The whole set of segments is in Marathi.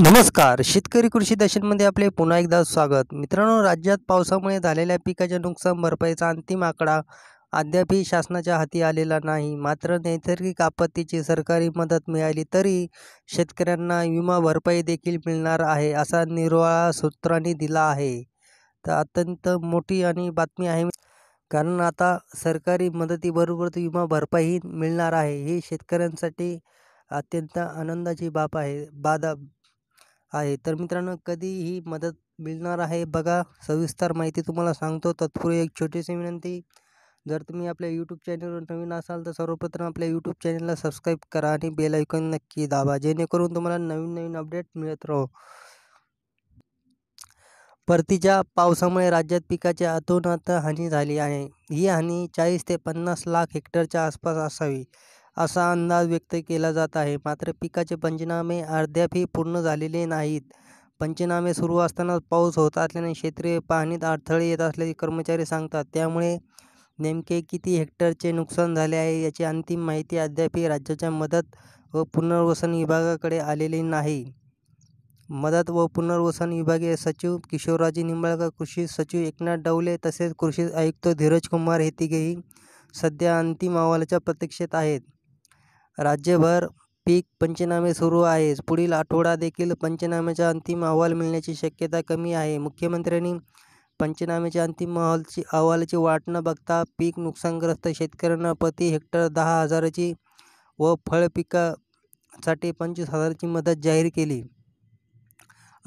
नमस्कार शेतकरी कृषी दर्शनमध्ये आपले पुन्हा एकदा स्वागत मित्रांनो राज्यात पावसामुळे झालेल्या पिकाच्या नुकसान भरपाईचा अंतिम आकडा अद्यापही शासनाच्या हाती आलेला नाही मात्र नैसर्गिक आपत्तीची सरकारी मदत मिळाली तरी शेतकऱ्यांना विमा भरपाई देखील मिळणार आहे असा निर्वाळा सूत्रांनी दिला आहे तर अत्यंत मोठी आणि बातमी आहे कारण आता सरकारी मदतीबरोबर विमा भरपाईही मिळणार आहे ही शेतकऱ्यांसाठी अत्यंत आनंदाची बाब आहे बादा आहे तर मित्रांनो कधी ही मदत मिळणार आहे बघा सविस्तर माहिती तुम्हाला सांगतो तत्पूर्वी एक छोटीशी विनंती जर तुम्ही आपल्या यूट्यूब चॅनलवर नवीन असाल तर सर्वप्रथम आपल्या यूट्यूब चॅनलला सबस्क्राईब करा आणि बेल ऐकून नक्की दाबा जेणेकरून तुम्हाला नवीन नवीन अपडेट मिळत राहो परतीच्या पावसामुळे राज्यात पिकाची अतोनात हानी झाली आहे ही हानी चाळीस ते पन्नास लाख हेक्टरच्या आसपास असावी असा अंदाज व्यक्त केला जात आहे मात्र पिकाचे पंचनामे अद्यापही पूर्ण झालेले नाहीत पंचनामे सुरू असताना पाऊस होत असल्याने क्षेत्रीय पाहणीत अडथळे येत असल्याचे कर्मचारी सांगतात त्यामुळे नेमके किती हेक्टरचे नुकसान झाले आहे याची अंतिम माहिती अद्यापही राज्याच्या मदत व पुनर्वसन विभागाकडे आलेली नाही मदत व पुनर्वसन विभागीय सचिव किशोरराजे निंबाळकर कृषी सचिव एकनाथ डवले तसेच कृषी आयुक्त धीरज कुमार हे तिघेही सध्या अंतिम अहवालाच्या प्रतीक्षेत आहेत राज्यभर पीक पंचनामे सुरू आहे पुढील आठवडा देखील पंचनाम्याचा अंतिम अहवाल मिळण्याची शक्यता कमी आहे मुख्यमंत्र्यांनी पंचनाम्याच्या अंतिम अहवालची अहवालाची वाट न बघता पीक नुकसानग्रस्त शेतकऱ्यांना प्रति हेक्टर दहा हजाराची व पिकासाठी पंचवीस हजाराची मदत जाहीर केली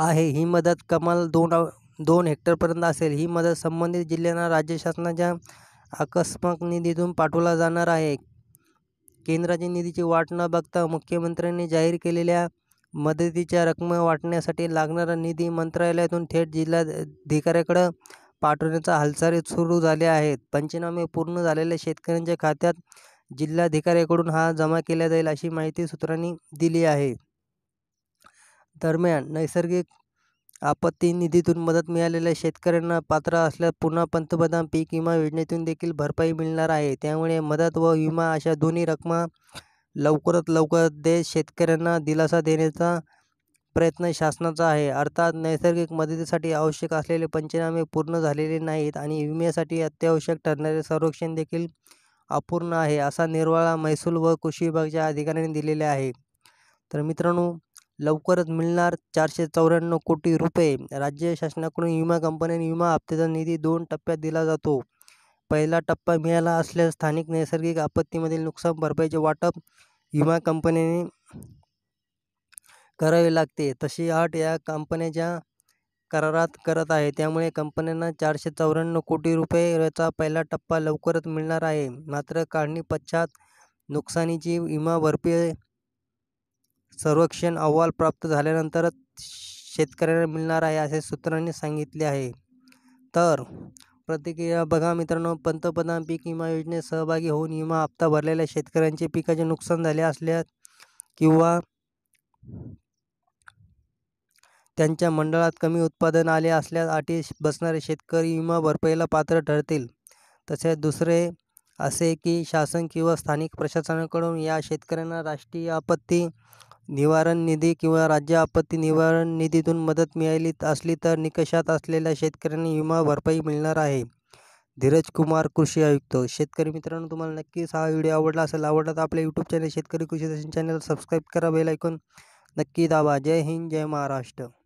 आहे ही मदत कमाल दोन दोन हेक्टरपर्यंत असेल ही मदत संबंधित जिल्ह्यांना राज्य शासनाच्या आकस्मक निधीतून पाठवला जाणार आहे केंद्राची निधीची वाट न बघता मुख्यमंत्र्यांनी जाहीर केलेल्या मदतीच्या रक्कम वाटण्यासाठी लागणारा निधी मंत्रालयातून थेट जिल्हाधिकाऱ्याकडं पाठवण्याचा हालचाली सुरू झाल्या आहेत पंचनामे पूर्ण झालेल्या शेतकऱ्यांच्या खात्यात जिल्हाधिकाऱ्याकडून हा जमा केला जाईल अशी माहिती सूत्रांनी दिली आहे दरम्यान नैसर्गिक आपत्ती निधीतून मदत मिळालेल्या शेतकऱ्यांना पात्र असल्यास पुन्हा पंतप्रधान पीक विमा योजनेतून देखील भरपाई मिळणार आहे त्यामुळे मदत व विमा अशा दोन्ही रकमा लवकरात लवकर देत शेतकऱ्यांना दिलासा देण्याचा प्रयत्न शासनाचा आहे अर्थात नैसर्गिक मदतीसाठी आवश्यक असलेले पंचनामे पूर्ण झालेले नाहीत आणि विम्यासाठी अत्यावश्यक ठरणारे संरक्षण देखील अपूर्ण आहे असा निर्वाळा महसूल व कृषी विभागाच्या अधिकाऱ्यांनी दिलेला आहे तर मित्रांनो लवकरच मिळणार चारशे चौऱ्याण्णव कोटी रुपये राज्य शासनाकडून विमा कंपन्यांनी विमा हप्त्याचा निधी दोन टप्प्यात दिला जातो पहिला टप्पा मिळाला असल्यास स्थानिक नैसर्गिक आपत्तीमधील नुकसान भरपाईचे वाटप विमा कंपन्यांनी करावे लागते तशी आठ या कंपन्याच्या करारात करत आहे त्यामुळे कंपन्यांना चारशे चौऱ्याण्णव कोटी रुपयेचा पहिला टप्पा लवकरच मिळणार आहे मात्र काढणी पश्चात नुकसानीची विमा भरपाई सर्वेक्षण अहवाल प्राप्त झाल्यानंतर शेतकऱ्यांना मिळणार आहे असे सूत्रांनी सांगितले आहे तर प्रतिक्रिया बघा मित्रांनो पंतप्रधान पीक विमा योजनेत सहभागी होऊन विमा हप्ता भरलेल्या शेतकऱ्यांचे पिकाचे नुकसान झाले असल्यास किंवा त्यांच्या मंडळात कमी उत्पादन आले असल्यास अटी बसणारे शेतकरी विमा भरपाईला पात्र ठरतील तसेच दुसरे असे की शासन किंवा स्थानिक प्रशासनाकडून या शेतकऱ्यांना राष्ट्रीय आपत्ती निवारण निधी किंवा राज्य आपत्ती निवारण निधीतून मदत मिळाली असली तर निकषात असलेल्या शेतकऱ्यांना विमा भरपाई मिळणार आहे धीरज कुमार कृषी आयुक्त शेतकरी मित्रांनो तुम्हाला नक्कीच हा व्हिडिओ आवडला असेल आवडला तर आपल्या यूट्यूब चॅनल शेतकरी कृषी दर्शन चॅनल सबस्क्राईब करा बेल ऐकून नक्की दाबा जय हिंद जय महाराष्ट्र